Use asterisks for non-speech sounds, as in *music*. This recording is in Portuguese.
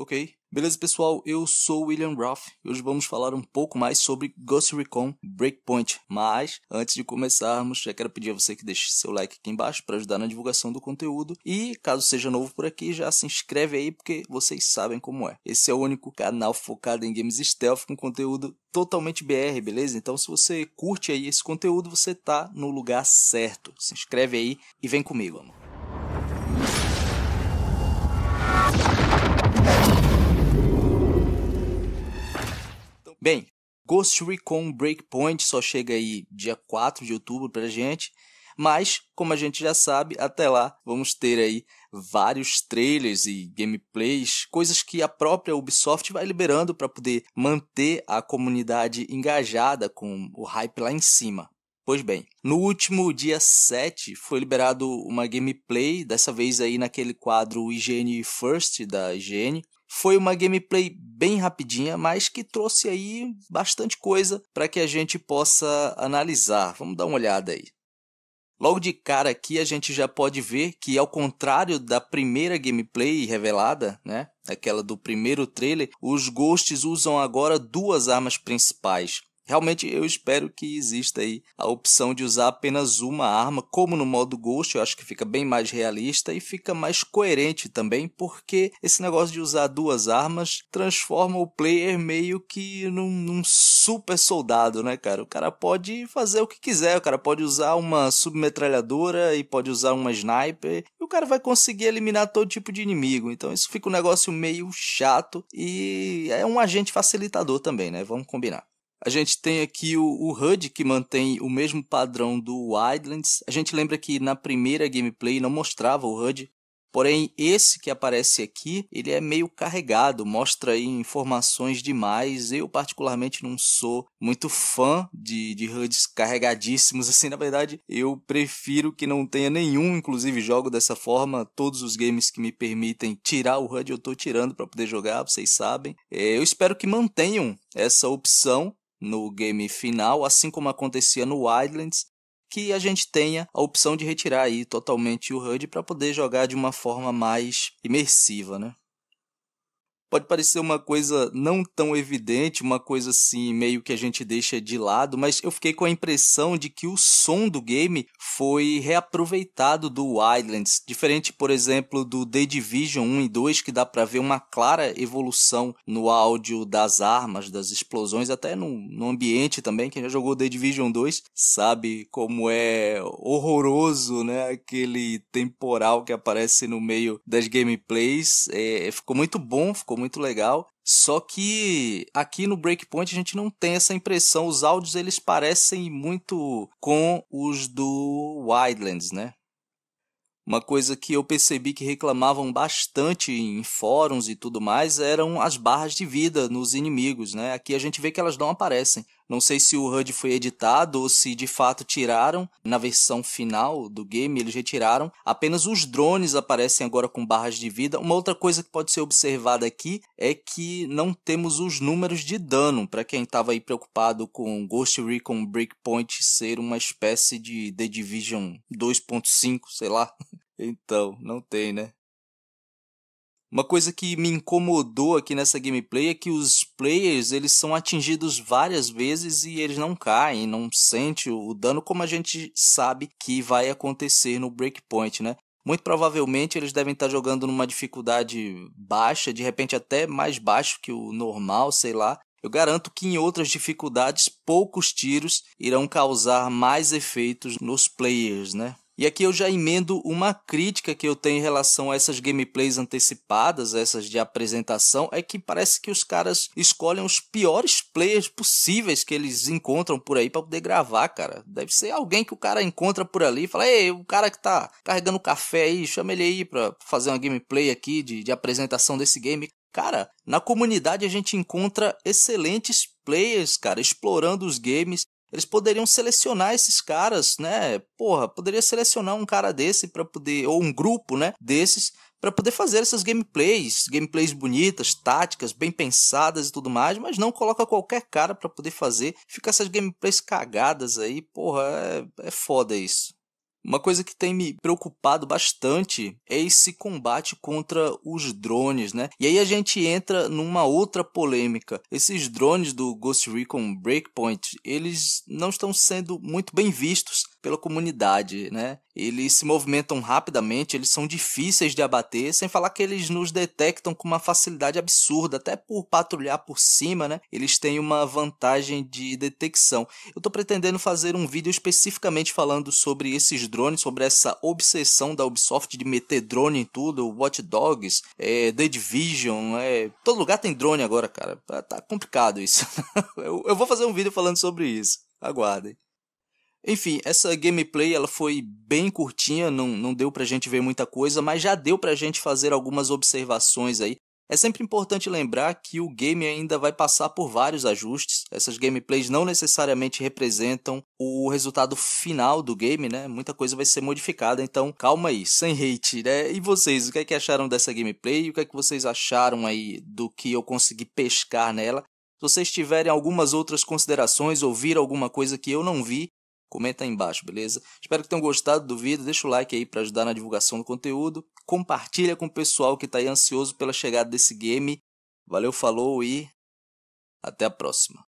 ok? Beleza, pessoal? Eu sou o William Roth e hoje vamos falar um pouco mais sobre Ghost Recon Breakpoint. Mas, antes de começarmos, já quero pedir a você que deixe seu like aqui embaixo para ajudar na divulgação do conteúdo. E, caso seja novo por aqui, já se inscreve aí porque vocês sabem como é. Esse é o único canal focado em games stealth com conteúdo totalmente BR, beleza? Então, se você curte aí esse conteúdo, você tá no lugar certo. Se inscreve aí e vem comigo, amor. Bem, Ghost Recon Breakpoint só chega aí dia 4 de outubro pra gente. Mas, como a gente já sabe, até lá vamos ter aí vários trailers e gameplays, coisas que a própria Ubisoft vai liberando para poder manter a comunidade engajada com o hype lá em cima. Pois bem, no último dia 7 foi liberado uma gameplay, dessa vez aí naquele quadro IGN First da IGN. Foi uma gameplay bem rapidinha, mas que trouxe aí bastante coisa para que a gente possa analisar. Vamos dar uma olhada aí. Logo de cara aqui a gente já pode ver que ao contrário da primeira gameplay revelada, né, aquela do primeiro trailer, os Ghosts usam agora duas armas principais. Realmente eu espero que exista aí a opção de usar apenas uma arma, como no modo Ghost, eu acho que fica bem mais realista e fica mais coerente também, porque esse negócio de usar duas armas transforma o player meio que num, num super soldado, né, cara? O cara pode fazer o que quiser, o cara pode usar uma submetralhadora e pode usar uma sniper, e o cara vai conseguir eliminar todo tipo de inimigo. Então isso fica um negócio meio chato e é um agente facilitador também, né? Vamos combinar. A gente tem aqui o, o, HUD que mantém o mesmo padrão do Wildlands. A gente lembra que na primeira gameplay não mostrava o HUD, porém esse que aparece aqui, ele é meio carregado, mostra informações demais. Eu particularmente não sou muito fã de, de HUDs carregadíssimos, *laughs* assim, na verdade, eu prefiro que não tenha nenhum, inclusive jogo dessa forma. Todos os games que me permitem tirar o HUD eu estou tirando para poder jogar, vocês sabem. É, eu espero que mantenham essa opção no game final, assim como acontecia no Wildlands, que a gente tenha a opção de retirar aí totalmente o HUD para poder jogar de uma forma mais imersiva, né? pode parecer uma coisa não tão evidente, uma coisa assim meio que a gente deixa de lado, mas eu fiquei com a impressão de que o som do game foi reaproveitado do Wildlands, diferente, por exemplo, do The Division 1 e 2, que dá para ver uma clara evolução no áudio das armas, das explosões, até no, no ambiente também. Quem já jogou The Division 2 sabe como é horroroso, né? Aquele temporal que aparece no meio das gameplays. É, ficou muito bom, ficou muito legal. Só que aqui no Breakpoint a gente não tem essa impressão. Os áudios eles parecem muito com os do Wildlands, né? Uma coisa que eu percebi que reclamavam bastante em fóruns e tudo mais eram as barras de vida nos inimigos, né? Aqui a gente vê que elas não aparecem. Não sei se o HUD foi editado ou se de fato tiraram. Na versão final do game, eles retiraram. Apenas os drones aparecem agora com barras de vida. Uma outra coisa que pode ser observada aqui é que não temos os números de dano. Para quem estava aí preocupado com Ghost Recon Breakpoint ser uma espécie de The Division 2.5, sei lá. *laughs* Então, não tem, né? Uma coisa que me incomodou aqui nessa gameplay é que os players eles são atingidos várias vezes e eles não caem, não sente o dano como a gente sabe que vai acontecer no breakpoint, né? Muito provavelmente eles devem estar jogando numa dificuldade baixa, de repente até mais baixo que o normal, sei lá. Eu garanto que em outras dificuldades poucos tiros irão causar mais efeitos nos players, né? E aqui eu já emendo uma crítica que eu tenho em relação a essas gameplays antecipadas, essas de apresentação, é que parece que os caras escolhem os piores players possíveis que eles encontram por aí para poder gravar, cara. Deve ser alguém que o cara encontra por ali e fala: Ei, o cara que tá carregando café aí, chama ele aí pra fazer uma gameplay aqui de, de apresentação desse game. Cara, na comunidade a gente encontra excelentes players, cara, explorando os games eles poderiam selecionar esses caras, né? Porra, poderia selecionar um cara desse para poder ou um grupo, né, desses para poder fazer essas gameplays, gameplays bonitas, táticas, bem pensadas e tudo mais, mas não coloca qualquer cara para poder fazer. Fica essas gameplays cagadas aí, porra, é, é foda isso. Uma coisa que tem me preocupado bastante é esse combate contra os drones, né? E aí a gente entra numa outra polêmica. Esses drones do Ghost Recon Breakpoint, eles não estão sendo muito bem vistos pela comunidade, né? Eles se movimentam rapidamente, eles são difíceis de abater, sem falar que eles nos detectam com uma facilidade absurda, até por patrulhar por cima, né? Eles têm uma vantagem de detecção. Eu tô pretendendo fazer um vídeo especificamente falando sobre esses drones, sobre essa obsessão da Ubisoft de meter drone em tudo, Watch Dogs, é, The Division, é... todo lugar tem drone agora, cara. Tá, tá complicado isso. *laughs* eu, eu vou fazer um vídeo falando sobre isso. Aguardem. Enfim, essa gameplay ela foi bem curtinha, não, não deu pra gente ver muita coisa, mas já deu pra gente fazer algumas observações aí. É sempre importante lembrar que o game ainda vai passar por vários ajustes. Essas gameplays não necessariamente representam o resultado final do game, né? Muita coisa vai ser modificada, então calma aí, sem hate, né? E vocês, o que é que acharam dessa gameplay? O que é que vocês acharam aí do que eu consegui pescar nela? Se vocês tiverem algumas outras considerações ou viram alguma coisa que eu não vi, Comenta aí embaixo, beleza? Espero que tenham gostado do vídeo. Deixa o like aí para ajudar na divulgação do conteúdo. Compartilha com o pessoal que está aí ansioso pela chegada desse game. Valeu, falou e até a próxima.